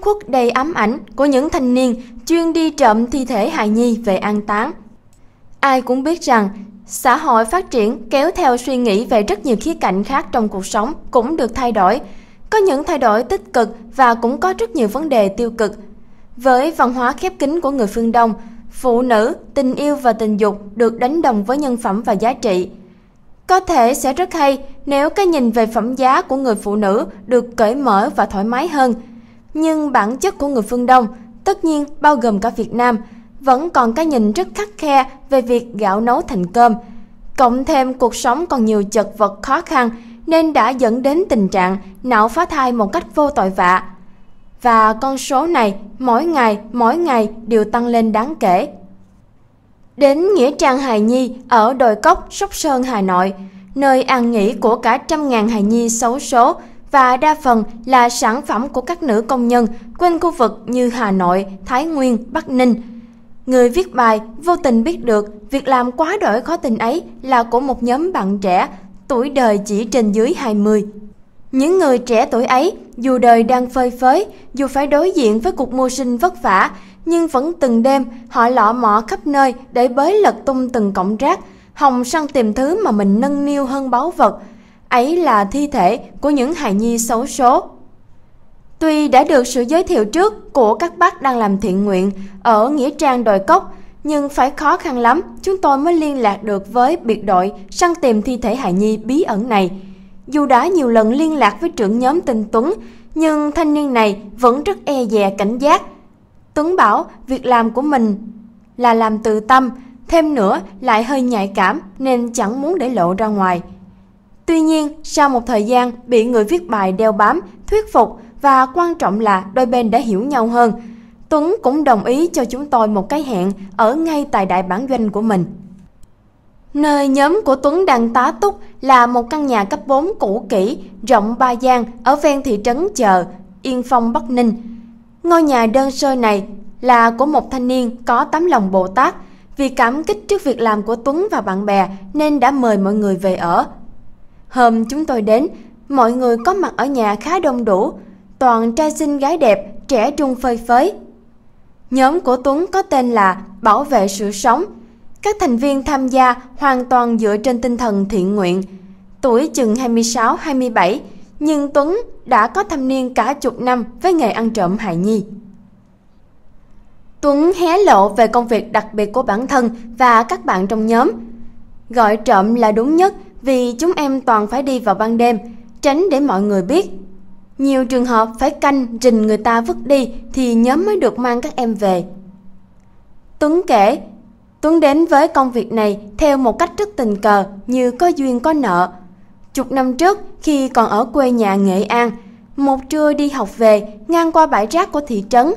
góc khuất đầy ám ảnh của những thanh niên chuyên đi trộm thi thể hài nhi về an táng. Ai cũng biết rằng, xã hội phát triển kéo theo suy nghĩ về rất nhiều khía cạnh khác trong cuộc sống cũng được thay đổi. Có những thay đổi tích cực và cũng có rất nhiều vấn đề tiêu cực. Với văn hóa khép kín của người phương Đông, phụ nữ, tình yêu và tình dục được đánh đồng với nhân phẩm và giá trị. Có thể sẽ rất hay nếu cái nhìn về phẩm giá của người phụ nữ được cởi mở và thoải mái hơn – nhưng bản chất của người phương Đông, tất nhiên bao gồm cả Việt Nam, vẫn còn cái nhìn rất khắc khe về việc gạo nấu thành cơm. Cộng thêm cuộc sống còn nhiều chật vật khó khăn nên đã dẫn đến tình trạng não phá thai một cách vô tội vạ. Và con số này mỗi ngày, mỗi ngày đều tăng lên đáng kể. Đến Nghĩa Trang Hài Nhi ở Đồi Cốc, Sóc Sơn, Hà Nội, nơi an nghỉ của cả trăm ngàn hài nhi xấu số và đa phần là sản phẩm của các nữ công nhân quanh khu vực như Hà Nội, Thái Nguyên, Bắc Ninh. Người viết bài vô tình biết được việc làm quá đổi khó tình ấy là của một nhóm bạn trẻ tuổi đời chỉ trên dưới 20. Những người trẻ tuổi ấy, dù đời đang phơi phới, dù phải đối diện với cuộc mưu sinh vất vả, nhưng vẫn từng đêm họ lọ mọ khắp nơi để bới lật tung từng cọng rác, hồng săn tìm thứ mà mình nâng niu hơn báu vật – ấy là thi thể của những hài nhi xấu số. Tuy đã được sự giới thiệu trước của các bác đang làm thiện nguyện ở Nghĩa Trang Đồi Cốc, nhưng phải khó khăn lắm chúng tôi mới liên lạc được với biệt đội săn tìm thi thể hài nhi bí ẩn này. Dù đã nhiều lần liên lạc với trưởng nhóm tên Tuấn, nhưng thanh niên này vẫn rất e dè cảnh giác. Tuấn bảo việc làm của mình là làm từ tâm, thêm nữa lại hơi nhạy cảm nên chẳng muốn để lộ ra ngoài. Tuy nhiên, sau một thời gian bị người viết bài đeo bám, thuyết phục và quan trọng là đôi bên đã hiểu nhau hơn, Tuấn cũng đồng ý cho chúng tôi một cái hẹn ở ngay tại đại bản doanh của mình. Nơi nhóm của Tuấn đang tá túc là một căn nhà cấp 4 cũ kỹ, rộng ba gian ở ven thị trấn chợ Yên Phong, Bắc Ninh. Ngôi nhà đơn sơ này là của một thanh niên có tấm lòng Bồ Tát. Vì cảm kích trước việc làm của Tuấn và bạn bè nên đã mời mọi người về ở. Hôm chúng tôi đến, mọi người có mặt ở nhà khá đông đủ, toàn trai xinh gái đẹp, trẻ trung phơi phới. Nhóm của Tuấn có tên là Bảo vệ sự sống. Các thành viên tham gia hoàn toàn dựa trên tinh thần thiện nguyện. Tuổi chừng 26-27, nhưng Tuấn đã có thâm niên cả chục năm với nghề ăn trộm hại nhi. Tuấn hé lộ về công việc đặc biệt của bản thân và các bạn trong nhóm. Gọi trộm là đúng nhất – vì chúng em toàn phải đi vào ban đêm, tránh để mọi người biết. Nhiều trường hợp phải canh rình người ta vứt đi thì nhóm mới được mang các em về. Tuấn kể, Tuấn đến với công việc này theo một cách rất tình cờ như có duyên có nợ. Chục năm trước khi còn ở quê nhà Nghệ An, một trưa đi học về ngang qua bãi rác của thị trấn,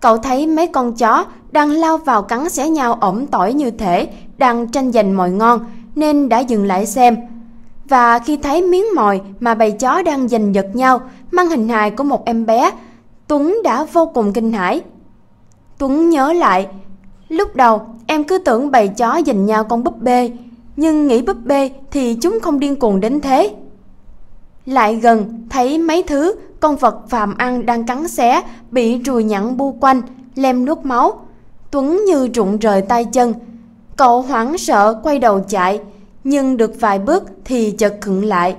cậu thấy mấy con chó đang lao vào cắn xé nhau ổm tỏi như thể đang tranh giành mọi ngon nên đã dừng lại xem. Và khi thấy miếng mồi mà bầy chó đang giành giật nhau mang hình hài của một em bé, Tuấn đã vô cùng kinh hãi. Tuấn nhớ lại, lúc đầu em cứ tưởng bầy chó giành nhau con búp bê, nhưng nghĩ búp bê thì chúng không điên cuồng đến thế. Lại gần, thấy mấy thứ con vật phàm ăn đang cắn xé bị ruồi nhặn bu quanh, lem nuốt máu. Tuấn như rụng rời tay chân, Cậu hoảng sợ quay đầu chạy, nhưng được vài bước thì chợt khựng lại.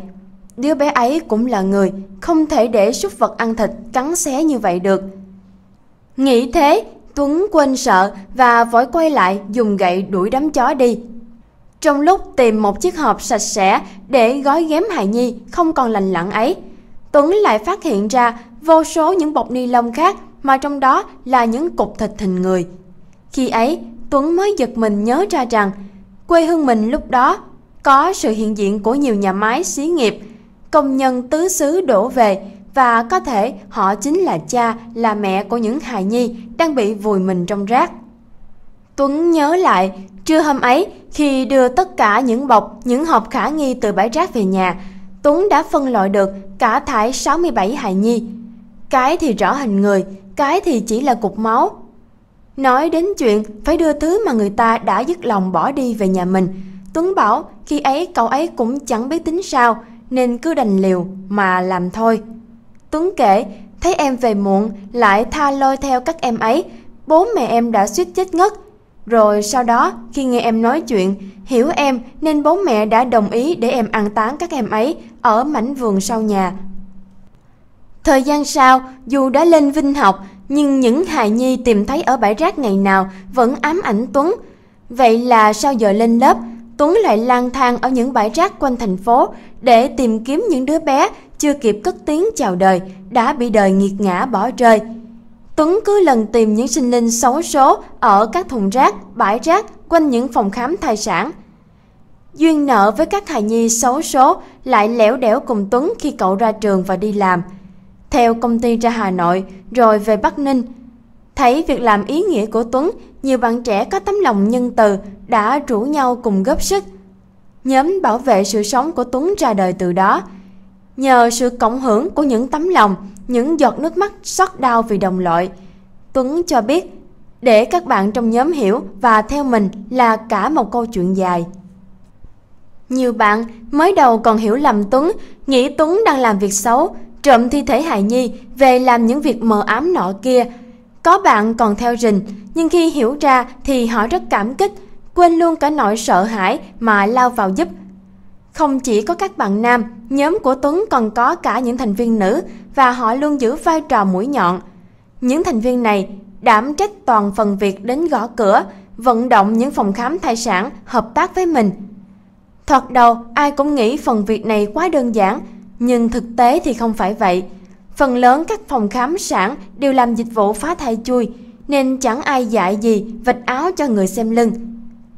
Đứa bé ấy cũng là người, không thể để súc vật ăn thịt cắn xé như vậy được. Nghĩ thế, Tuấn quên sợ và vội quay lại dùng gậy đuổi đám chó đi. Trong lúc tìm một chiếc hộp sạch sẽ để gói ghém hài nhi không còn lành lặn ấy, Tuấn lại phát hiện ra vô số những bọc ni lông khác mà trong đó là những cục thịt thình người. Khi ấy, Tuấn mới giật mình nhớ ra rằng quê hương mình lúc đó có sự hiện diện của nhiều nhà máy xí nghiệp, công nhân tứ xứ đổ về và có thể họ chính là cha, là mẹ của những hài nhi đang bị vùi mình trong rác. Tuấn nhớ lại, trưa hôm ấy khi đưa tất cả những bọc, những hộp khả nghi từ bãi rác về nhà, Tuấn đã phân loại được cả thải 67 hài nhi. Cái thì rõ hình người, cái thì chỉ là cục máu, Nói đến chuyện phải đưa thứ mà người ta đã dứt lòng bỏ đi về nhà mình, Tuấn bảo khi ấy cậu ấy cũng chẳng biết tính sao nên cứ đành liều mà làm thôi. Tuấn kể, thấy em về muộn lại tha lôi theo các em ấy, bố mẹ em đã suýt chết ngất. Rồi sau đó khi nghe em nói chuyện, hiểu em nên bố mẹ đã đồng ý để em ăn tán các em ấy ở mảnh vườn sau nhà. Thời gian sau, dù đã lên Vinh học nhưng những hài nhi tìm thấy ở bãi rác ngày nào vẫn ám ảnh Tuấn. Vậy là sau giờ lên lớp, Tuấn lại lang thang ở những bãi rác quanh thành phố để tìm kiếm những đứa bé chưa kịp cất tiếng chào đời, đã bị đời nghiệt ngã bỏ rơi. Tuấn cứ lần tìm những sinh linh xấu số ở các thùng rác, bãi rác quanh những phòng khám thai sản. Duyên nợ với các hài nhi xấu số lại lẻo đẻo cùng Tuấn khi cậu ra trường và đi làm – theo công ty ra Hà Nội rồi về Bắc Ninh. Thấy việc làm ý nghĩa của Tuấn, nhiều bạn trẻ có tấm lòng nhân từ đã rủ nhau cùng góp sức. Nhóm bảo vệ sự sống của Tuấn ra đời từ đó. Nhờ sự cộng hưởng của những tấm lòng, những giọt nước mắt xót đau vì đồng loại, Tuấn cho biết để các bạn trong nhóm hiểu và theo mình là cả một câu chuyện dài. Nhiều bạn mới đầu còn hiểu lầm Tuấn, nghĩ Tuấn đang làm việc xấu, trộm thi thể hài nhi về làm những việc mờ ám nọ kia. Có bạn còn theo rình, nhưng khi hiểu ra thì họ rất cảm kích, quên luôn cả nỗi sợ hãi mà lao vào giúp. Không chỉ có các bạn nam, nhóm của Tuấn còn có cả những thành viên nữ và họ luôn giữ vai trò mũi nhọn. Những thành viên này đảm trách toàn phần việc đến gõ cửa, vận động những phòng khám thai sản hợp tác với mình. Thoạt đầu, ai cũng nghĩ phần việc này quá đơn giản, nhưng thực tế thì không phải vậy. Phần lớn các phòng khám sản đều làm dịch vụ phá thai chui, nên chẳng ai dạy gì vạch áo cho người xem lưng.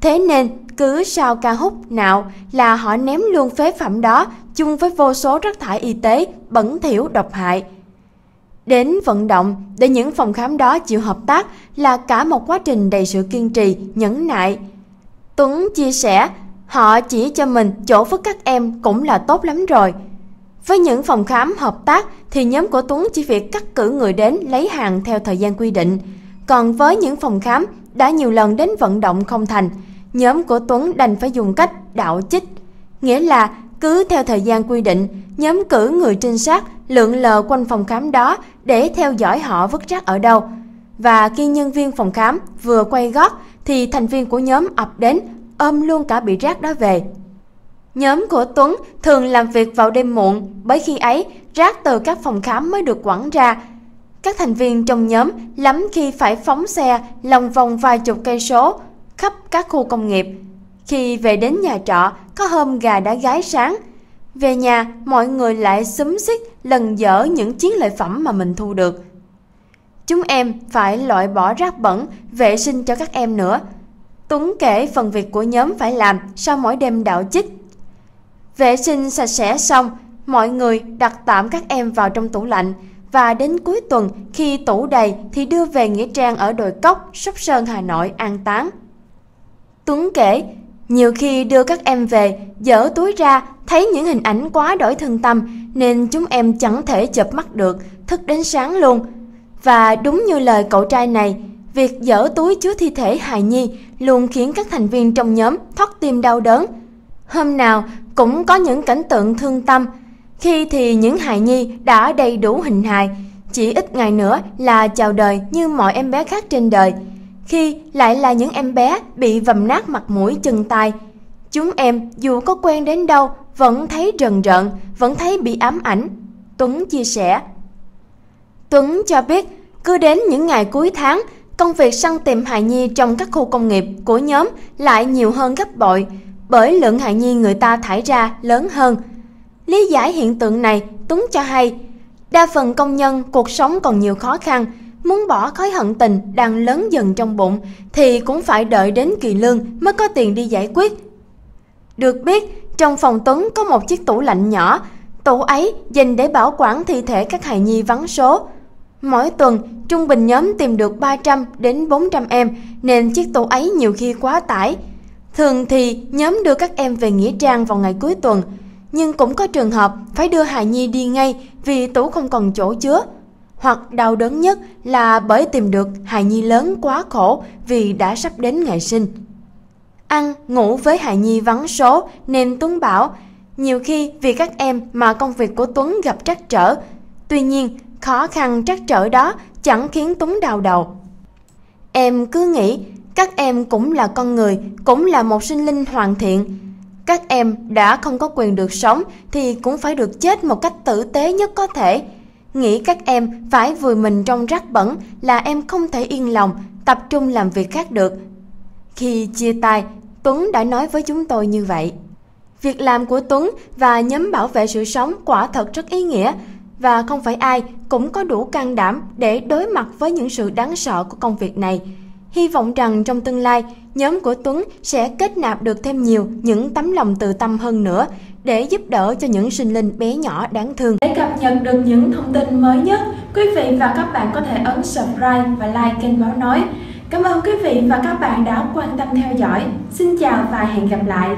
Thế nên, cứ sau ca hút nạo là họ ném luôn phế phẩm đó chung với vô số rác thải y tế bẩn thỉu độc hại. Đến vận động để những phòng khám đó chịu hợp tác là cả một quá trình đầy sự kiên trì, nhẫn nại. Tuấn chia sẻ, họ chỉ cho mình chỗ vứt các em cũng là tốt lắm rồi – với những phòng khám hợp tác thì nhóm của Tuấn chỉ việc cắt cử người đến lấy hàng theo thời gian quy định. Còn với những phòng khám đã nhiều lần đến vận động không thành, nhóm của Tuấn đành phải dùng cách đạo chích. Nghĩa là cứ theo thời gian quy định, nhóm cử người trinh sát lượn lờ quanh phòng khám đó để theo dõi họ vứt rác ở đâu. Và khi nhân viên phòng khám vừa quay gót thì thành viên của nhóm ập đến ôm luôn cả bị rác đó về Nhóm của Tuấn thường làm việc vào đêm muộn, bởi khi ấy rác từ các phòng khám mới được quẳng ra. Các thành viên trong nhóm lắm khi phải phóng xe lòng vòng vài chục cây số khắp các khu công nghiệp. Khi về đến nhà trọ, có hôm gà đã gái sáng. Về nhà, mọi người lại xúm xích lần dở những chiến lợi phẩm mà mình thu được. Chúng em phải loại bỏ rác bẩn, vệ sinh cho các em nữa. Tuấn kể phần việc của nhóm phải làm sau mỗi đêm đạo chích Vệ sinh sạch sẽ xong, mọi người đặt tạm các em vào trong tủ lạnh và đến cuối tuần khi tủ đầy thì đưa về Nghĩa Trang ở đồi Cốc, Sóc Sơn, Hà Nội an táng. Tuấn kể, nhiều khi đưa các em về, dở túi ra, thấy những hình ảnh quá đổi thân tâm nên chúng em chẳng thể chợp mắt được, thức đến sáng luôn. Và đúng như lời cậu trai này, việc dở túi chứa thi thể hài nhi luôn khiến các thành viên trong nhóm thoát tim đau đớn. Hôm nào, cũng có những cảnh tượng thương tâm, khi thì những hài nhi đã đầy đủ hình hài, chỉ ít ngày nữa là chào đời như mọi em bé khác trên đời, khi lại là những em bé bị vầm nát mặt mũi chân tay. Chúng em dù có quen đến đâu vẫn thấy rần rợn, vẫn thấy bị ám ảnh. Tuấn chia sẻ. Tuấn cho biết, cứ đến những ngày cuối tháng, công việc săn tìm hài nhi trong các khu công nghiệp của nhóm lại nhiều hơn gấp bội, bởi lượng hạt nhiên người ta thải ra lớn hơn. Lý giải hiện tượng này, Tuấn cho hay, đa phần công nhân cuộc sống còn nhiều khó khăn, muốn bỏ khói hận tình đang lớn dần trong bụng thì cũng phải đợi đến kỳ lương mới có tiền đi giải quyết. Được biết, trong phòng Tuấn có một chiếc tủ lạnh nhỏ, tủ ấy dành để bảo quản thi thể các hài nhi vắng số. Mỗi tuần, trung bình nhóm tìm được 300 đến 400 em nên chiếc tủ ấy nhiều khi quá tải – Thường thì nhóm đưa các em về Nghĩa Trang vào ngày cuối tuần, nhưng cũng có trường hợp phải đưa hài nhi đi ngay vì tủ không còn chỗ chứa. Hoặc đau đớn nhất là bởi tìm được hài nhi lớn quá khổ vì đã sắp đến ngày sinh. Ăn, ngủ với hài nhi vắng số nên Tuấn bảo nhiều khi vì các em mà công việc của Tuấn gặp trắc trở. Tuy nhiên, khó khăn trắc trở đó chẳng khiến Tuấn đau đầu. Em cứ nghĩ các em cũng là con người, cũng là một sinh linh hoàn thiện. Các em đã không có quyền được sống thì cũng phải được chết một cách tử tế nhất có thể. Nghĩ các em phải vùi mình trong rác bẩn là em không thể yên lòng, tập trung làm việc khác được. Khi chia tay, Tuấn đã nói với chúng tôi như vậy. Việc làm của Tuấn và nhóm bảo vệ sự sống quả thật rất ý nghĩa và không phải ai cũng có đủ can đảm để đối mặt với những sự đáng sợ của công việc này hy vọng rằng trong tương lai, nhóm của Tuấn sẽ kết nạp được thêm nhiều những tấm lòng từ tâm hơn nữa để giúp đỡ cho những sinh linh bé nhỏ đáng thương. Để cập nhật được những thông tin mới nhất, quý vị và các bạn có thể ấn subscribe và like kênh Báo Nói. Cảm ơn quý vị và các bạn đã quan tâm theo dõi. Xin chào và hẹn gặp lại.